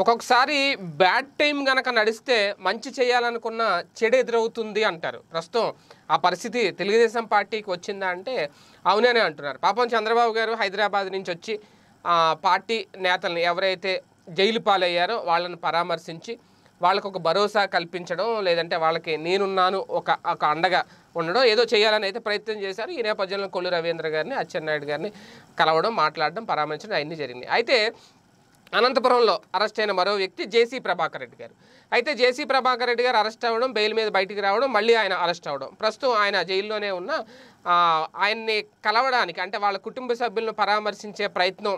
ఒక్కొక్కసారి bad time కనుక నడిస్తే మంచి చేయాలనుకున్న చెడు ఎదురవుతుంది అంటారు ప్రస్తుతం ఆ పరిస్థితి తెలుగుదేశం పార్టీకి వచ్చిందా అంటే అవుననే అంటున్నారు పాపం చంద్రబాబు గారు హైదరాబాద్ నుంచి వచ్చి పార్టీ నేతలను ఎవరైతే జైలు పాలయ్యారో వాళ్ళని పరామర్శించి వాళ్ళకు ఒక భరోసా కల్పించడం లేదంటే వాళ్ళకి నేనున్నాను ఒక ఒక అండగా ఉండడం ఏదో చేయాలని అయితే ప్రయత్నం చేశారు ఈ నేపథ్యంలో కొల్లు రవీంద్ర గారిని అచ్చెన్నాయుడు గారిని కలవడం మాట్లాడడం పరామర్శించడం అన్నీ జరిగింది అయితే అనంతపురంలో అరెస్ట్ అయిన మరో వ్యక్తి జేసీ ప్రభాకర్ రెడ్డి గారు అయితే జేసీ ప్రభాకర్ రెడ్డి గారు అరెస్ట్ అవ్వడం బెయిల్ మీద బయటికి రావడం మళ్ళీ ఆయన అరెస్ట్ అవ్వడం ప్రస్తుతం ఆయన జైల్లోనే ఉన్న ఆయన్ని కలవడానికి అంటే వాళ్ళ కుటుంబ సభ్యులను పరామర్శించే ప్రయత్నం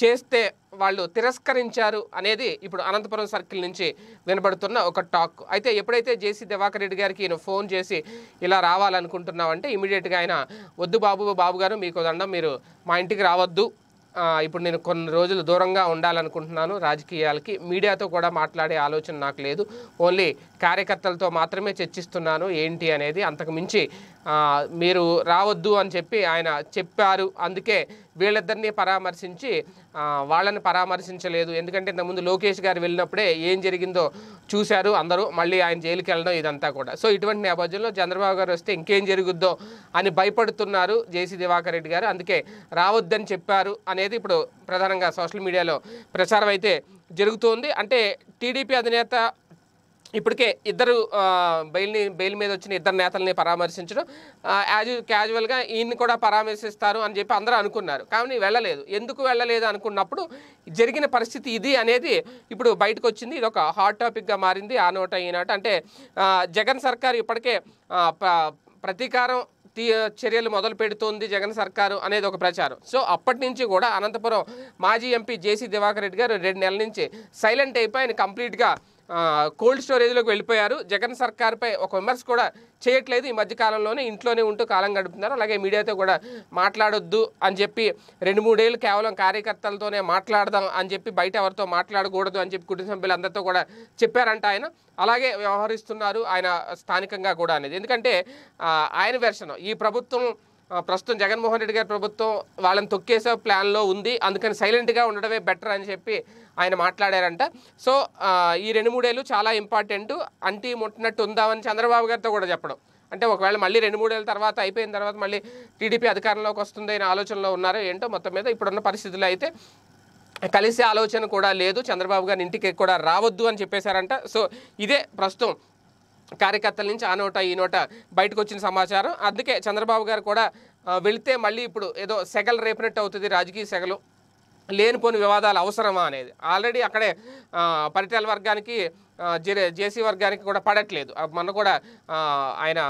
చేస్తే వాళ్ళు తిరస్కరించారు అనేది ఇప్పుడు అనంతపురం సర్కిల్ నుంచి వినబడుతున్న ఒక టాక్ అయితే ఎప్పుడైతే జేసీ దివాకర్ రెడ్డి గారికి ఈయన ఫోన్ చేసి ఇలా రావాలనుకుంటున్నామంటే ఇమీడియట్గా ఆయన వద్దు బాబు బాబు గారు మీకు దండం మీరు మా ఇంటికి రావద్దు ఇప్పుడు నేను కొన్ని రోజులు దూరంగా ఉండాలనుకుంటున్నాను రాజకీయాలకి మీడియాతో కూడా మాట్లాడే ఆలోచన నాకు లేదు ఓన్లీ కార్యకర్తలతో మాత్రమే చర్చిస్తున్నాను ఏంటి అనేది అంతకుమించి మీరు రావద్దు అని చెప్పి ఆయన చెప్పారు అందుకే వీళ్ళిద్దరిని పరామర్శించి వాళ్ళని పరామర్శించలేదు ఎందుకంటే ఇంతకుముందు లోకేష్ గారు వెళ్ళినప్పుడే ఏం జరిగిందో చూశారు అందరూ మళ్ళీ ఆయన జైలుకి వెళ్ళడం ఇదంతా కూడా సో ఇటువంటి నేపథ్యంలో చంద్రబాబు గారు వస్తే ఇంకేం జరుగుద్దో అని భయపడుతున్నారు జేసీ దివాకర్ రెడ్డి గారు అందుకే రావద్దని చెప్పారు అనేది ఇప్పుడు ప్రధానంగా సోషల్ మీడియాలో ప్రచారం అయితే జరుగుతోంది అంటే టీడీపీ అధినేత ఇప్పటికే ఇద్దరు బెయిల్ని బెయిల్ మీద వచ్చిన ఇద్దరు నేతల్ని పరామర్శించడం యాజ్ క్యాజువల్గా ఈయన్ని కూడా పరామర్శిస్తారు అని చెప్పి అందరూ అనుకున్నారు కానీ వెళ్ళలేదు ఎందుకు వెళ్ళలేదు అనుకున్నప్పుడు జరిగిన పరిస్థితి ఇది అనేది ఇప్పుడు బయటకు వచ్చింది ఇది ఒక హాట్ టాపిక్గా మారింది ఆ నోట ఈ నోట అంటే జగన్ సర్కార్ ఇప్పటికే ప్రతీకారం తీ చర్యలు మొదలు పెడుతోంది జగన్ సర్కారు అనేది ఒక ప్రచారం సో అప్పటి నుంచి కూడా అనంతపురం మాజీ ఎంపీ జేసీ దివాకర్ రెడ్డి గారు రెండు నెలల నుంచి సైలెంట్ అయిపోయి ఆయన కంప్లీట్గా కోల్డ్ స్టోరేజ్లోకి వెళ్ళిపోయారు జగన్ సర్కార్పై ఒక విమర్శ కూడా చేయట్లేదు ఈ మధ్యకాలంలోనే ఇంట్లోనే ఉంటూ కాలం గడుపుతున్నారు అలాగే మీడియాతో కూడా మాట్లాడొద్దు అని చెప్పి రెండు మూడేళ్ళు కేవలం కార్యకర్తలతోనే మాట్లాడదాం అని చెప్పి బయట ఎవరితో మాట్లాడకూడదు అని చెప్పి కుటుంబ సభ్యులందరితో కూడా చెప్పారంట ఆయన అలాగే వ్యవహరిస్తున్నారు ఆయన స్థానికంగా కూడా అనేది ఎందుకంటే ఆయన వెర్షన్ ఈ ప్రభుత్వం ప్రస్తుతం జగన్మోహన్ రెడ్డి గారి ప్రభుత్వం వాళ్ళని తొక్కేసే ప్లాన్లో ఉంది అందుకని సైలెంట్గా ఉండడమే బెటర్ అని చెప్పి ఆయన మాట్లాడారంట సో ఈ రెండు మూడేళ్ళు చాలా ఇంపార్టెంట్ అంటి ముట్టినట్టు ఉందామని చంద్రబాబు గారితో కూడా చెప్పడం అంటే ఒకవేళ మళ్ళీ రెండు మూడేళ్ళ తర్వాత అయిపోయిన తర్వాత మళ్ళీ టీడీపీ అధికారంలోకి వస్తుంది అనే ఆలోచనలో ఉన్నారు ఏంటో మొత్తం మీద ఇప్పుడున్న పరిస్థితులు అయితే కలిసే ఆలోచన కూడా లేదు చంద్రబాబు గారి ఇంటికి కూడా రావద్దు అని చెప్పేశారంట సో ఇదే ప్రస్తుతం కార్యకర్తల నుంచి ఆ నోట ఈ నోట బయటకు వచ్చిన సమాచారం అందుకే చంద్రబాబు గారు కూడా వెళితే మళ్ళీ ఇప్పుడు ఏదో సెగలు రేపినట్టు అవుతుంది రాజకీయ సెగలు లేనిపోని వివాదాలు అవసరమా అనేది ఆల్రెడీ అక్కడే పరిటాల వర్గానికి జే జేసీ వర్గానికి కూడా పడట్లేదు మన కూడా ఆయన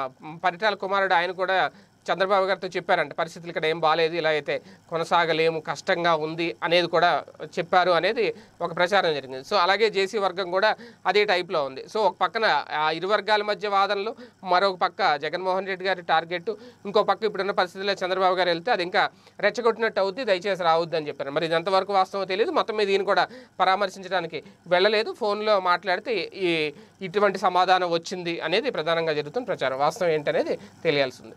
పరిటాల కుమారుడు ఆయన కూడా చంద్రబాబు గారితో చెప్పారంట పరిస్థితులు ఇక్కడ ఏం బాగాలేదు ఇలా అయితే కొనసాగలేము కష్టంగా ఉంది అనేది కూడా చెప్పారు అనేది ఒక ప్రచారం జరిగింది సో అలాగే జేసీ వర్గం కూడా అదే టైప్లో ఉంది సో ఒక పక్కన ఆ ఇరు వర్గాల మధ్య వాదనలు మరొక పక్క జగన్మోహన్ రెడ్డి గారి టార్గెట్ ఇంకో పక్క ఇప్పుడున్న పరిస్థితుల్లో చంద్రబాబు గారు వెళ్తే అది ఇంకా రెచ్చగొట్టినట్టు అవుద్ది దయచేసి రావద్దు అని చెప్పారు మరి ఇదంతవరకు వాస్తవం తెలియదు మొత్తం మీద దీన్ని కూడా పరామర్శించడానికి వెళ్ళలేదు ఫోన్లో మాట్లాడితే ఈ ఇటువంటి సమాధానం వచ్చింది అనేది ప్రధానంగా జరుగుతున్న ప్రచారం వాస్తవం ఏంటనేది తెలియాల్సిందే